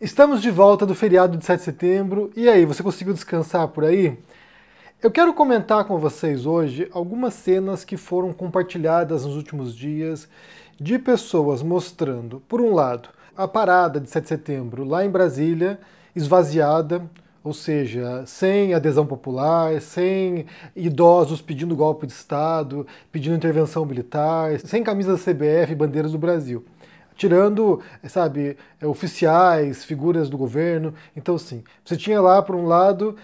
Estamos de volta do feriado de 7 de setembro. E aí, você conseguiu descansar por aí? Eu quero comentar com vocês hoje algumas cenas que foram compartilhadas nos últimos dias de pessoas mostrando, por um lado, a parada de 7 de setembro lá em Brasília, esvaziada, ou seja, sem adesão popular, sem idosos pedindo golpe de Estado, pedindo intervenção militar, sem camisas da CBF e bandeiras do Brasil tirando, sabe, é, oficiais, figuras do governo. Então, sim, você tinha lá, por um lado,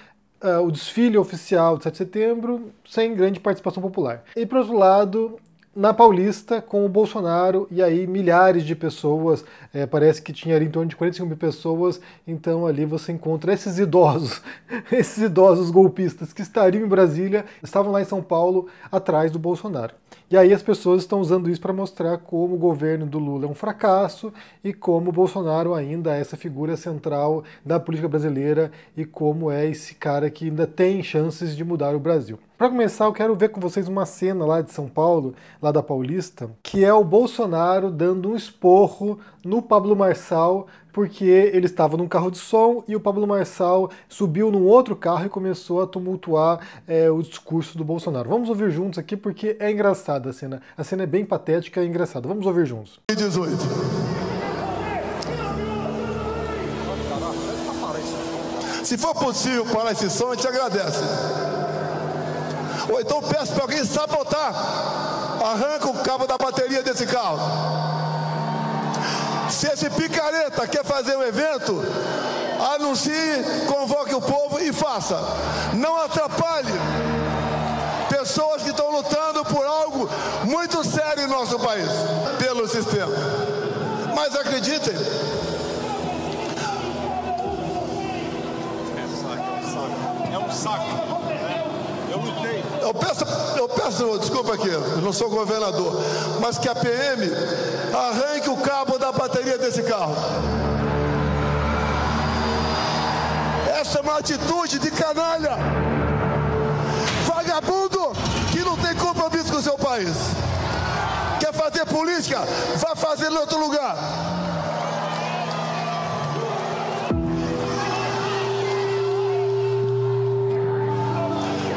uh, o desfile oficial de 7 de setembro, sem grande participação popular. E, por outro lado, na Paulista com o Bolsonaro e aí milhares de pessoas, é, parece que tinha ali em torno de 45 mil pessoas, então ali você encontra esses idosos, esses idosos golpistas que estariam em Brasília, estavam lá em São Paulo atrás do Bolsonaro. E aí as pessoas estão usando isso para mostrar como o governo do Lula é um fracasso e como o Bolsonaro ainda é essa figura central da política brasileira e como é esse cara que ainda tem chances de mudar o Brasil. Para começar, eu quero ver com vocês uma cena lá de São Paulo, lá da Paulista, que é o Bolsonaro dando um esporro no Pablo Marçal, porque ele estava num carro de som e o Pablo Marçal subiu num outro carro e começou a tumultuar é, o discurso do Bolsonaro. Vamos ouvir juntos aqui porque é engraçada a cena. A cena é bem patética e é engraçada. Vamos ouvir juntos. 18. Se for possível parar esse som, a gente agradece. Ou então peço para alguém sabotar. Arranca o cabo da bateria desse carro. Se esse picareta quer fazer um evento, anuncie, convoque o povo e faça. Não atrapalhe pessoas que estão lutando por algo muito sério em nosso país, pelo sistema. Mas acreditem, É um saco. É é eu peço, eu peço desculpa aqui, eu não sou governador, mas que a PM arranque o cabo da bateria desse carro. Essa é uma atitude de canalha. Vagabundo que não tem compromisso com o seu país. Quer fazer política? Vá fazer em outro lugar.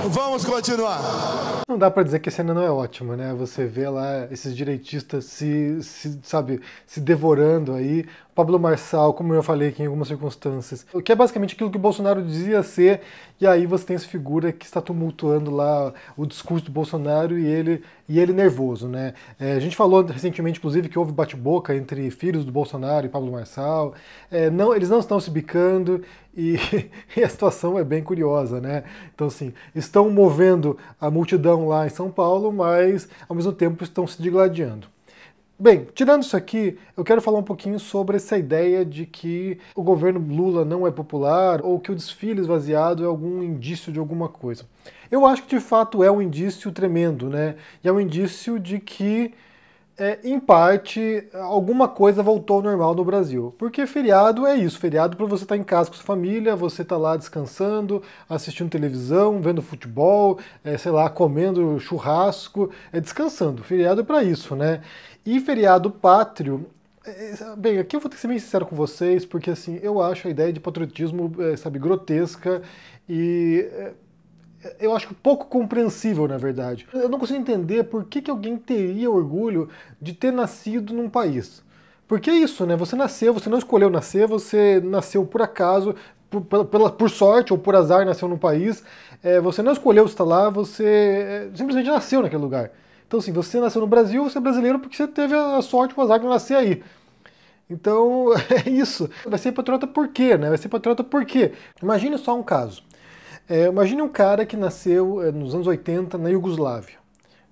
Vamos continuar. Não dá para dizer que a cena não é ótima, né? Você vê lá esses direitistas se, se sabe, se devorando aí. Pablo Marçal, como eu falei aqui em algumas circunstâncias, o que é basicamente aquilo que o Bolsonaro dizia ser, e aí você tem essa figura que está tumultuando lá o discurso do Bolsonaro e ele, e ele nervoso, né? É, a gente falou recentemente, inclusive, que houve bate-boca entre filhos do Bolsonaro e Pablo Marçal. É, não, eles não estão se bicando e, e a situação é bem curiosa, né? Então, assim, estão movendo a multidão estão lá em São Paulo, mas ao mesmo tempo estão se digladiando. Bem, tirando isso aqui, eu quero falar um pouquinho sobre essa ideia de que o governo Lula não é popular ou que o desfile esvaziado é algum indício de alguma coisa. Eu acho que de fato é um indício tremendo, né? E é um indício de que é, em parte, alguma coisa voltou ao normal no Brasil. Porque feriado é isso, feriado para você estar tá em casa com sua família, você tá lá descansando, assistindo televisão, vendo futebol, é, sei lá, comendo churrasco, é descansando. Feriado é para isso, né? E feriado pátrio é, é, Bem, aqui eu vou ter que ser bem sincero com vocês, porque assim, eu acho a ideia de patriotismo, é, sabe, grotesca e eu acho pouco compreensível, na verdade. Eu não consigo entender por que, que alguém teria orgulho de ter nascido num país. Porque é isso, né? Você nasceu, você não escolheu nascer, você nasceu por acaso, por, pela, por sorte ou por azar nasceu num país. É, você não escolheu estar lá, você é, simplesmente nasceu naquele lugar. Então, assim, você nasceu no Brasil, você é brasileiro porque você teve a sorte ou o azar de nascer aí. Então, é isso. Vai ser patriota por quê, né? Vai ser patriota por quê? Imagine só um caso. É, imagine um cara que nasceu é, nos anos 80 na Iugoslávia.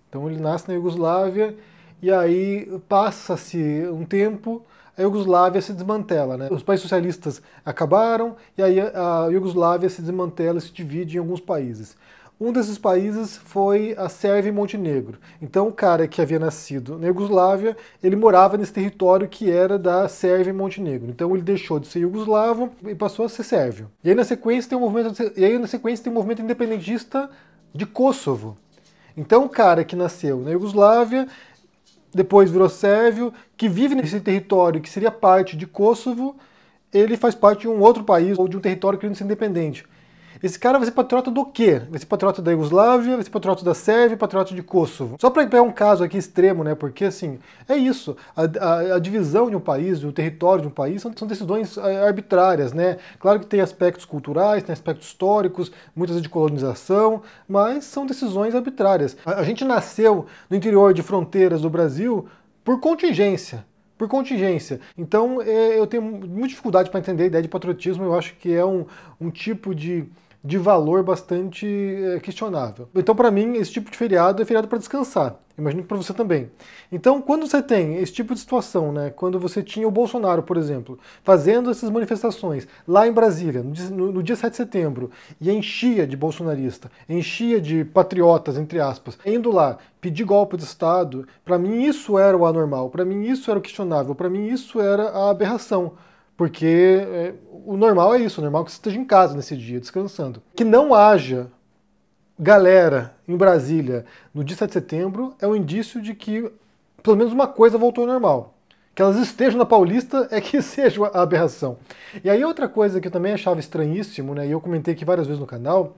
Então ele nasce na Iugoslávia e aí passa-se um tempo, a Iugoslávia se desmantela. Né? Os países socialistas acabaram e aí a Iugoslávia se desmantela e se divide em alguns países. Um desses países foi a Sérvia e Montenegro. Então, o cara que havia nascido na Iugoslávia, ele morava nesse território que era da Sérvia e Montenegro. Então, ele deixou de ser iugoslavo e passou a ser sérvio. E aí na sequência tem um movimento, e aí na sequência tem um movimento independentista de Kosovo. Então, o cara que nasceu na Iugoslávia, depois virou sérvio, que vive nesse território que seria parte de Kosovo, ele faz parte de um outro país ou de um território querendo ser independente. Esse cara vai ser patriota do quê? Vai ser patriota da Iugoslávia, vai ser patriota da Sérvia, patriota de Kosovo. Só para pegar um caso aqui extremo, né? Porque assim, é isso. A, a, a divisão de um país, o território de um país, são, são, decisões é, arbitrárias, né? Claro que tem aspectos culturais, tem aspectos históricos, muitas de colonização, mas são decisões arbitrárias. a, a gente nasceu no interior de fronteiras do Brasil por contingência por contingência. Então é, eu tenho muita dificuldade para entender a ideia de patriotismo. Eu acho que é um, um tipo de de valor bastante é, questionável. Então, para mim, esse tipo de feriado é feriado para descansar. Imagino que para você também. Então, quando você tem esse tipo de situação, né, quando você tinha o Bolsonaro, por exemplo, fazendo essas manifestações lá em Brasília, no dia, no, no dia 7 de setembro, e enchia de bolsonarista, enchia de patriotas, entre aspas, indo lá pedir golpe de Estado, para mim isso era o anormal, para mim isso era o questionável, para mim isso era a aberração. Porque é, o normal é isso, o normal é que você esteja em casa nesse dia, descansando. Que não haja galera em Brasília no dia 7 de setembro é um indício de que pelo menos uma coisa voltou ao normal. Que elas estejam na Paulista é que seja a aberração. E aí outra coisa que eu também achava estranhíssimo, né, e eu comentei aqui várias vezes no canal,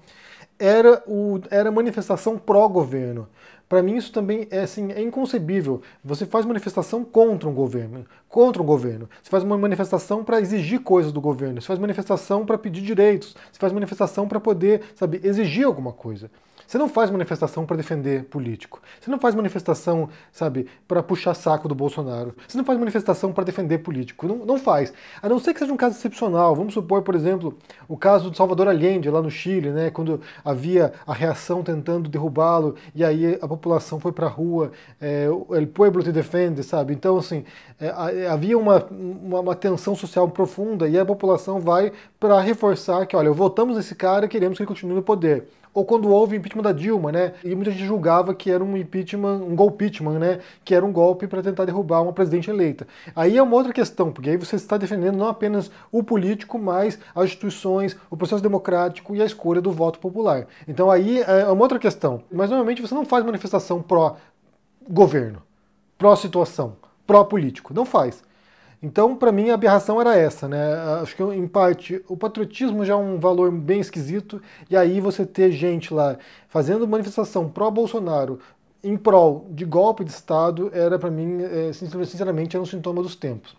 era, o, era manifestação pró-governo. Para mim isso também é, assim, é inconcebível. Você faz manifestação contra um governo, contra um governo. Você faz uma manifestação para exigir coisas do governo. Você faz manifestação para pedir direitos. Você faz manifestação para poder, sabe, exigir alguma coisa. Você não faz manifestação para defender político. Você não faz manifestação, sabe, para puxar saco do Bolsonaro. Você não faz manifestação para defender político. Não, não faz. A não ser que seja um caso excepcional. Vamos supor, por exemplo, o caso do Salvador Allende lá no Chile, né, quando havia a reação tentando derrubá-lo e aí a população foi para a rua, é, eh, el pueblo te defende, sabe? Então, assim, é, havia uma, uma, uma tensão social profunda e a população vai para reforçar que, olha, votamos nesse cara e queremos que ele continue no poder ou quando houve o impeachment da Dilma, né? E muita gente julgava que era um impeachment, um golpeachment, né? Que era um golpe para tentar derrubar uma presidente eleita. Aí é uma outra questão, porque aí você está defendendo não apenas o político, mas as instituições, o processo democrático e a escolha do voto popular. Então aí é uma outra questão. Mas normalmente você não faz manifestação pró-governo, pró-situação, pró-político. Não faz. Então, para mim, a aberração era essa, né? Acho que, em parte, o patriotismo já é um valor bem esquisito, e aí você ter gente lá fazendo manifestação pró-Bolsonaro em prol de golpe de Estado era, para mim, é, sinceramente, era um sintoma dos tempos.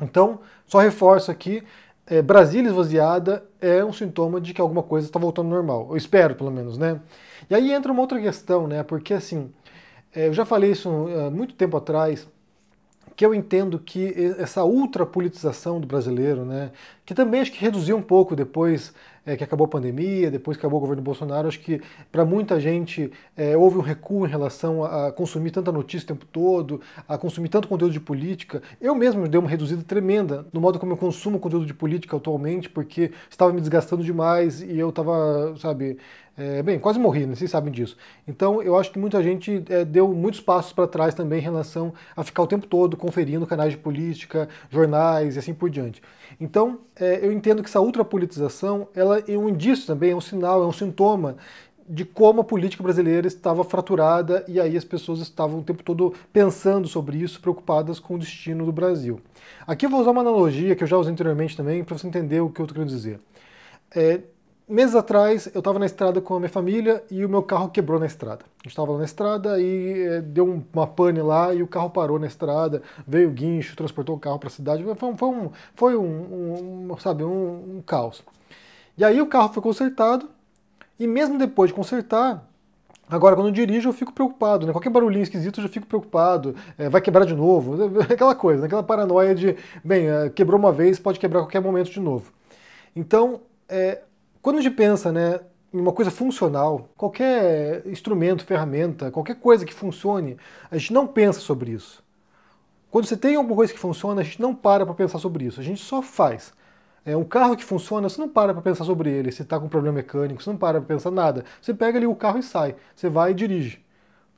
Então, só reforço aqui, é, Brasília esvaziada é um sintoma de que alguma coisa está voltando ao normal. Eu espero, pelo menos, né? E aí entra uma outra questão, né? Porque, assim, é, eu já falei isso há é, muito tempo atrás, que eu entendo que essa ultra politização do brasileiro, né, que também acho que reduziu um pouco depois é, que acabou a pandemia, depois que acabou o governo Bolsonaro, acho que para muita gente é, houve um recuo em relação a, a, consumir tanta notícia o tempo todo, a consumir tanto conteúdo de política. Eu mesmo dei uma reduzida tremenda no modo como eu consumo conteúdo de política atualmente, porque estava me desgastando demais e eu estava, sabe, é, bem, quase morri, né? vocês sabem disso. Então eu acho que muita gente é, deu muitos passos para trás também em relação a ficar o tempo todo conferindo canais de política, jornais e assim por diante. Então é, eu entendo que essa ultrapolitização ela ela é um indício também, é um sinal, é um sintoma de como a política brasileira estava fraturada e aí as pessoas estavam o tempo todo pensando sobre isso, preocupadas com o destino do Brasil. Aqui eu vou usar uma analogia que eu já usei anteriormente também para você entender o que eu estou querendo dizer. É, meses atrás eu estava na estrada com a minha família e o meu carro quebrou na estrada. A gente estava na estrada e é, deu uma pane lá e o carro parou na estrada, veio o guincho, transportou o carro para a cidade. Foi, um, foi um, um, um sabe, um caos. E aí o carro foi consertado, e mesmo depois de consertar, Agora, quando eu dirijo, eu fico preocupado, né? Qualquer barulhinho esquisito eu já fico preocupado, é, vai quebrar de novo, aquela coisa, né? aquela paranoia de, bem, é, quebrou uma vez, pode quebrar a qualquer momento de novo. Então, é, quando a gente pensa né, em uma coisa funcional, qualquer instrumento, ferramenta, qualquer coisa que funcione, a gente não pensa sobre isso. Quando você tem alguma coisa que funciona, a gente não para para pensar sobre isso, a gente só faz. É, um carro que funciona, você não para para pensar sobre ele, se está com problema mecânico, você não para para pensar nada. Você pega ali o carro e sai, você vai e dirige.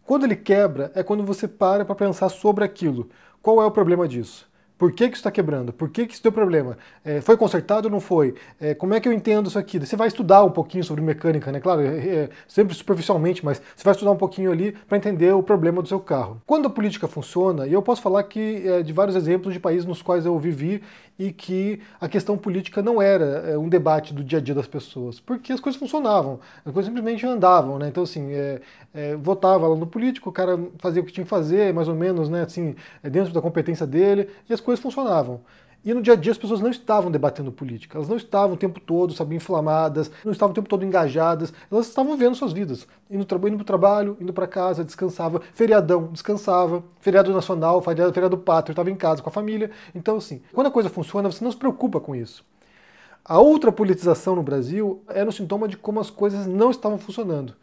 Quando ele quebra, é quando você para para pensar sobre aquilo. Qual é o problema disso? Por que, que isso está quebrando? Por que, que isso deu problema? É, foi consertado ou não foi? É, como é que eu entendo isso aqui? Você vai estudar um pouquinho sobre mecânica, né? Claro, é, é sempre superficialmente, mas você vai estudar um pouquinho ali para entender o problema do seu carro. Quando a política funciona, e eu posso falar que é, de vários exemplos de países nos quais eu vivi e que a questão política não era é, um debate do dia a dia das pessoas, porque as coisas funcionavam, as coisas simplesmente andavam, né? Então, assim, é, é, votava lá no político, o cara fazia o que tinha que fazer, mais ou menos, né, assim, é, dentro da competência dele, e as coisas funcionavam. E no dia a dia as pessoas não estavam debatendo política, elas não estavam o tempo todo, sabe, inflamadas, não estavam o tempo todo engajadas, elas estavam vendo suas vidas, indo para o trabalho, indo para casa, descansava, feriadão, descansava, feriado nacional, feriado, feriado pátrio, estava em casa com a família. Então, assim, quando a coisa funciona, você não se preocupa com isso. A outra politização no Brasil era um sintoma de como as coisas não estavam funcionando.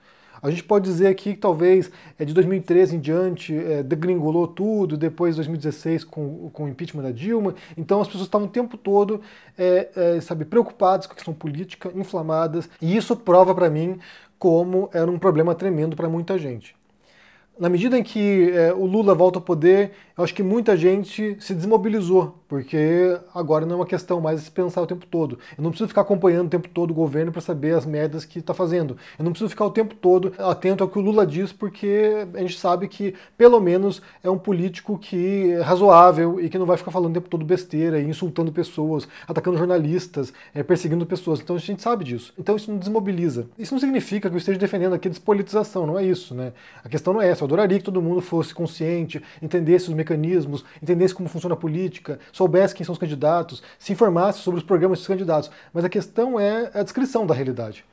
A gente pode dizer aqui que talvez é, de 2013 em diante é, degringolou tudo, depois 2016 com, com o impeachment da Dilma. Então as pessoas estavam o tempo todo é, é sabe, preocupadas com a questão política, inflamadas, e isso prova para mim como era um problema tremendo para muita gente na medida em que é, o Lula volta ao poder, eu acho que muita gente se desmobilizou, porque agora não é uma questão mais de se pensar o tempo todo. Eu não preciso ficar acompanhando o tempo todo o governo para saber as merdas que está fazendo. Eu não preciso ficar o tempo todo atento ao que o Lula diz, porque a gente sabe que, pelo menos, é um político que é razoável e que não vai ficar falando o tempo todo besteira, e insultando pessoas, atacando jornalistas, é, perseguindo pessoas. Então a gente sabe disso. Então isso não desmobiliza. Isso não significa que eu esteja defendendo aqui despolitização, não é isso, né? A questão não é essa. Eu adoraria que todo mundo fosse consciente, entendesse os mecanismos, entendesse como funciona a política, soubesse quem são os candidatos, se informasse sobre os programas dos candidatos. Mas a questão é a descrição da realidade.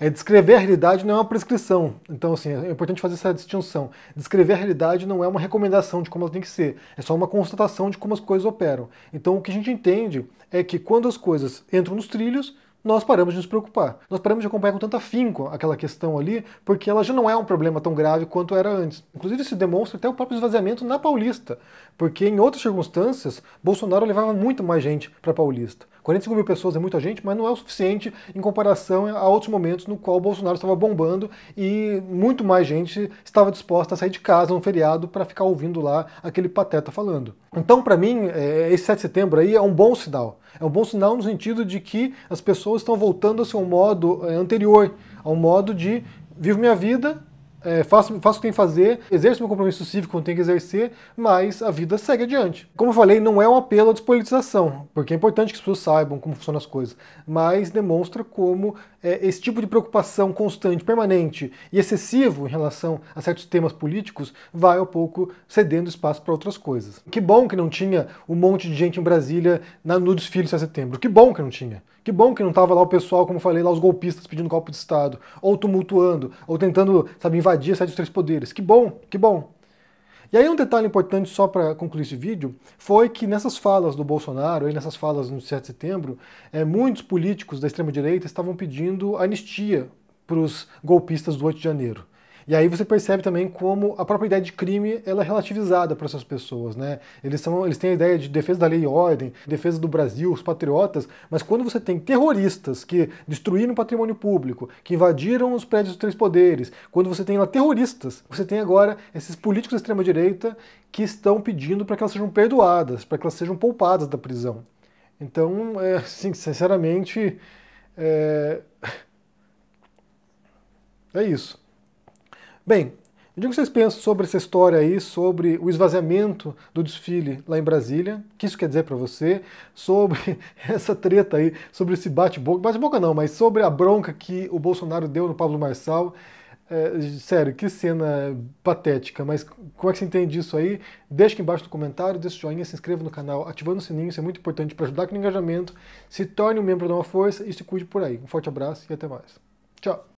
É descrever a realidade não é uma prescrição. Então, assim, é importante fazer essa distinção. Descrever a realidade não é uma recomendação de como ela tem que ser, é só uma constatação de como as coisas operam. Então, o que a gente entende é que quando as coisas entram nos trilhos, nós paramos de nos preocupar. Nós paramos de acompanhar com tanta afinco aquela questão ali, porque ela já não é um problema tão grave quanto era antes. Inclusive, se demonstra até o próprio esvaziamento na Paulista, porque em outras circunstâncias, Bolsonaro levava muito mais gente para Paulista. 45 mil pessoas é muita gente, mas não é o suficiente em comparação a outros momentos no qual o Bolsonaro estava bombando e muito mais gente estava disposta a sair de casa no feriado para ficar ouvindo lá aquele pateta falando. Então, para mim, é, esse 7 de setembro aí é um bom sinal. É um bom sinal no sentido de que as pessoas estão voltando ao seu modo é, anterior, ao modo de vivo minha vida, é, faço, faço o que tem que fazer, exerço meu compromisso cívico quando tem que exercer, mas a vida segue adiante. Como eu falei, não é um apelo à despolitização, porque é importante que as pessoas saibam como funcionam as coisas, mas demonstra como é, esse tipo de preocupação constante, permanente e excessivo em relação a certos temas políticos vai ao pouco cedendo espaço para outras coisas. Que bom que não tinha um monte de gente em Brasília na, no desfile de setembro. Que bom que não tinha. Que bom que não estava lá o pessoal, como eu falei, lá os golpistas pedindo golpe de Estado, ou tumultuando, ou tentando, sabe, invadir invadir a sede dos três poderes. Que bom, que bom. E aí um detalhe importante só para concluir esse vídeo foi que nessas falas do Bolsonaro, aí nessas falas no 7 de setembro, é, muitos políticos da extrema direita estavam pedindo anistia para os golpistas do 8 de janeiro. E aí você percebe também como a própria ideia de crime ela é relativizada para essas pessoas, né? Eles, são, eles têm a ideia de defesa da lei e ordem, defesa do Brasil, os patriotas, mas quando você tem terroristas que destruíram o patrimônio público, que invadiram os prédios dos três poderes, quando você tem lá terroristas, você tem agora esses políticos da extrema-direita que estão pedindo para que elas sejam perdoadas, para que elas sejam poupadas da prisão. Então, é, sinceramente, é... é isso. Bem, o que vocês pensam sobre essa história aí, sobre o esvaziamento do desfile lá em Brasília, o que isso quer dizer para você, sobre essa treta aí, sobre esse bate-boca, bate-boca não, mas sobre a bronca que o Bolsonaro deu no Pablo Marçal. É, sério, que cena patética, mas como é que você entende isso aí? Deixa aqui embaixo no comentário, deixa o joinha, se inscreva no canal, ativando o sininho, isso é muito importante para ajudar com o engajamento, se torne um membro da uma força e se cuide por aí. Um forte abraço e até mais. Tchau!